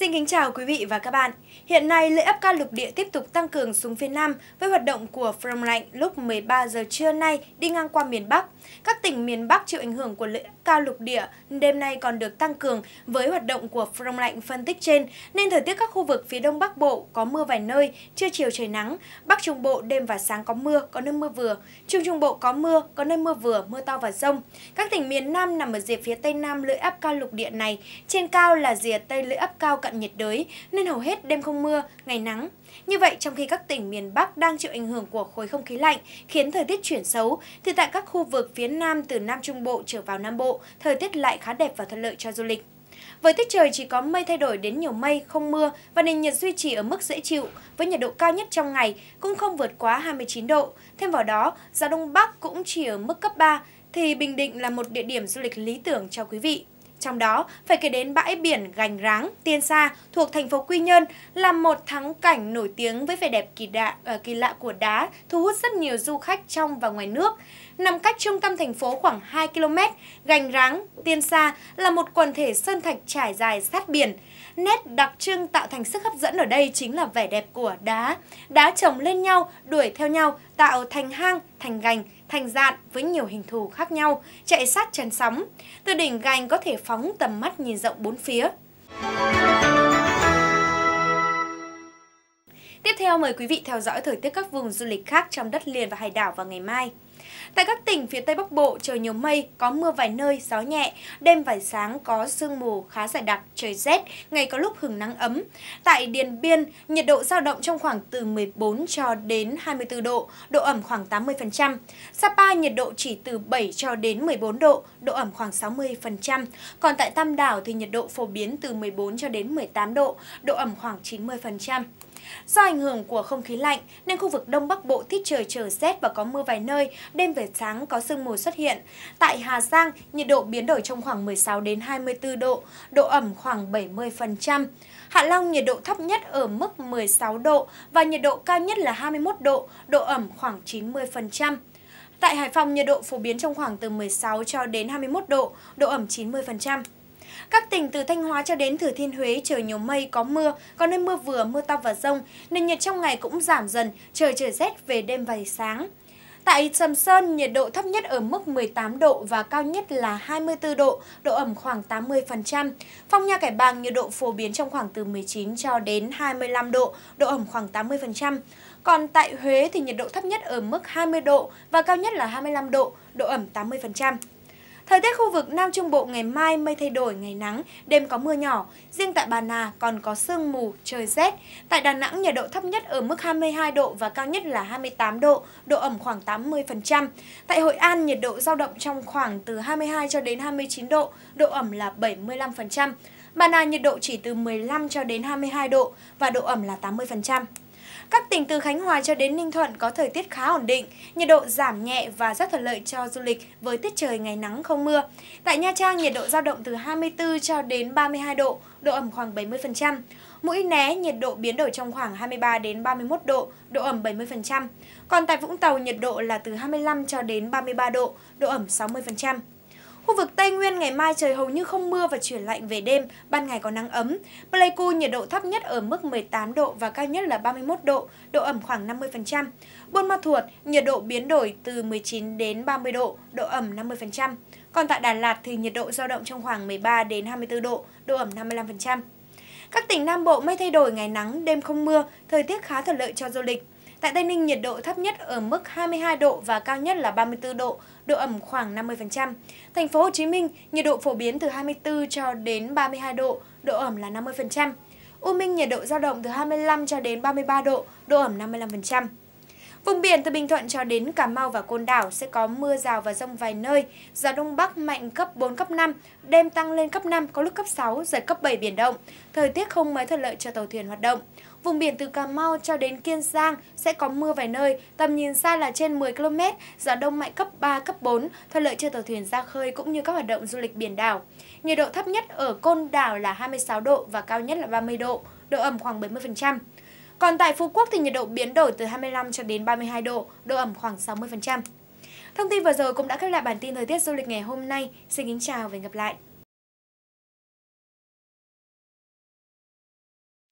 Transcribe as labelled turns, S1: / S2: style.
S1: Xin kính chào quý vị và các bạn. Hiện nay, lưỡi áp cao lục địa tiếp tục tăng cường xuống phía Nam với hoạt động của phơn lạnh lúc 13 giờ trưa nay đi ngang qua miền Bắc. Các tỉnh miền Bắc chịu ảnh hưởng của lưỡi áp cao lục địa đêm nay còn được tăng cường với hoạt động của phơn lạnh phân tích trên nên thời tiết các khu vực phía Đông Bắc Bộ có mưa vài nơi, trưa chiều trời nắng, Bắc Trung Bộ đêm và sáng có mưa, có nơi mưa vừa, Trung Trung Bộ có mưa, có nơi mưa vừa, mưa to và rông. Các tỉnh miền Nam nằm ở rìa phía Tây Nam lưỡi áp cao lục địa này, trên cao là rìa Tây lưỡi áp cao cận nhiệt đới nên hầu hết đêm không mưa, ngày nắng. Như vậy, trong khi các tỉnh miền Bắc đang chịu ảnh hưởng của khối không khí lạnh khiến thời tiết chuyển xấu, thì tại các khu vực phía Nam từ Nam Trung Bộ trở vào Nam Bộ, thời tiết lại khá đẹp và thuận lợi cho du lịch. Với tiết trời chỉ có mây thay đổi đến nhiều mây, không mưa và nền nhiệt duy trì ở mức dễ chịu, với nhiệt độ cao nhất trong ngày cũng không vượt quá 29 độ. Thêm vào đó, gió Đông Bắc cũng chỉ ở mức cấp 3, thì Bình Định là một địa điểm du lịch lý tưởng cho quý vị. Trong đó, phải kể đến bãi biển Gành Ráng, Tiên Sa thuộc thành phố Quy Nhơn là một thắng cảnh nổi tiếng với vẻ đẹp kỳ, đạ, uh, kỳ lạ của đá, thu hút rất nhiều du khách trong và ngoài nước. Nằm cách trung tâm thành phố khoảng 2 km, Gành Ráng, Tiên Sa là một quần thể sơn thạch trải dài sát biển. Nét đặc trưng tạo thành sức hấp dẫn ở đây chính là vẻ đẹp của đá. Đá chồng lên nhau, đuổi theo nhau, tạo thành hang, thành gành, thành dạn với nhiều hình thù khác nhau, chạy sát chân sóng. Từ đỉnh gành có thể phóng tầm mắt nhìn rộng bốn phía. tiếp theo mời quý vị theo dõi thời tiết các vùng du lịch khác trong đất liền và hải đảo vào ngày mai. Tại các tỉnh phía Tây Bắc Bộ, trời nhiều mây, có mưa vài nơi, gió nhẹ, đêm và sáng có sương mù khá dày đặc, trời rét, ngày có lúc hừng nắng ấm. Tại Điền Biên, nhiệt độ dao động trong khoảng từ 14 cho đến 24 độ, độ ẩm khoảng 80%. Sapa nhiệt độ chỉ từ 7 cho đến 14 độ, độ ẩm khoảng 60%. Còn tại Tam Đảo thì nhiệt độ phổ biến từ 14 cho đến 18 độ, độ ẩm khoảng 90%. Do ảnh hưởng của không khí lạnh nên khu vực Đông Bắc Bộ tiết trời trở rét và có mưa vài nơi, đêm về sáng có sương mù xuất hiện. Tại Hà Giang, nhiệt độ biến đổi trong khoảng 16 đến 24 độ, độ ẩm khoảng 70%. Hạ Long nhiệt độ thấp nhất ở mức 16 độ và nhiệt độ cao nhất là 21 độ, độ ẩm khoảng 90%. Tại Hải Phòng, nhiệt độ phổ biến trong khoảng từ 16 cho đến 21 độ, độ ẩm 90%. Các tỉnh từ Thanh Hóa cho đến Thừa Thiên Huế trời nhiều mây có mưa, có nơi mưa vừa, mưa to và rông. Nền nhiệt trong ngày cũng giảm dần, trời trời rét về đêm và sáng. Tại Sầm Sơn, nhiệt độ thấp nhất ở mức 18 độ và cao nhất là 24 độ, độ ẩm khoảng 80%. Phong Nha Cải Bàng, nhiệt độ phổ biến trong khoảng từ 19 cho đến 25 độ, độ ẩm khoảng 80%. Còn tại Huế thì nhiệt độ thấp nhất ở mức 20 độ và cao nhất là 25 độ, độ ẩm 80%. Thời tiết khu vực Nam Trung Bộ ngày mai mây thay đổi, ngày nắng, đêm có mưa nhỏ. Riêng tại Bà Nà còn có sương mù, trời rét. Tại Đà Nẵng, nhiệt độ thấp nhất ở mức 22 độ và cao nhất là 28 độ, độ ẩm khoảng 80%. Tại Hội An, nhiệt độ giao động trong khoảng từ 22 cho đến 29 độ, độ ẩm là 75%. Bà Nà nhiệt độ chỉ từ 15 cho đến 22 độ và độ ẩm là 80%. Các tỉnh từ Khánh Hòa cho đến Ninh Thuận có thời tiết khá ổn định, nhiệt độ giảm nhẹ và rất thuận lợi cho du lịch với tiết trời ngày nắng không mưa. Tại Nha Trang, nhiệt độ giao động từ 24 cho đến 32 độ, độ ẩm khoảng 70%. Mũi Né, nhiệt độ biến đổi trong khoảng 23 đến 31 độ, độ ẩm 70%. Còn tại Vũng Tàu, nhiệt độ là từ 25 cho đến 33 độ, độ ẩm 60%. Khu vực Tây Nguyên ngày mai trời hầu như không mưa và chuyển lạnh về đêm, ban ngày có nắng ấm. Pleiku nhiệt độ thấp nhất ở mức 18 độ và cao nhất là 31 độ, độ ẩm khoảng 50%. Buôn Ma Thuột, nhiệt độ biến đổi từ 19 đến 30 độ, độ ẩm 50%. Còn tại Đà Lạt thì nhiệt độ dao động trong khoảng 13 đến 24 độ, độ ẩm 55%. Các tỉnh Nam Bộ mây thay đổi ngày nắng, đêm không mưa, thời tiết khá thuận lợi cho du lịch. Tại Tây Ninh, nhiệt độ thấp nhất ở mức 22 độ và cao nhất là 34 độ, độ ẩm khoảng 50%. Thành phố Hồ Chí Minh, nhiệt độ phổ biến từ 24 cho đến 32 độ, độ ẩm là 50%. U Minh nhiệt độ dao động từ 25 cho đến 33 độ, độ ẩm 55%. Vùng biển từ Bình Thuận cho đến Cà Mau và Côn Đảo sẽ có mưa rào và rông vài nơi, gió Đông Bắc mạnh cấp 4, cấp 5, đêm tăng lên cấp 5, có lúc cấp 6, giật cấp 7 biển động. Thời tiết không mấy thuận lợi cho tàu thuyền hoạt động. Vùng biển từ Cà Mau cho đến Kiên Giang sẽ có mưa vài nơi, tầm nhìn xa là trên 10 km, gió đông mạnh cấp 3, cấp 4, thuận lợi cho tàu thuyền ra khơi cũng như các hoạt động du lịch biển đảo. Nhiệt độ thấp nhất ở Côn Đảo là 26 độ và cao nhất là 30 độ, độ ẩm khoảng 70%. Còn tại Phú Quốc thì nhiệt độ biến đổi từ 25 cho đến 32 độ, độ ẩm khoảng 60%. Thông tin vừa rồi cũng đã khép lại bản tin thời tiết du lịch ngày hôm nay. Xin kính chào và hẹn gặp lại.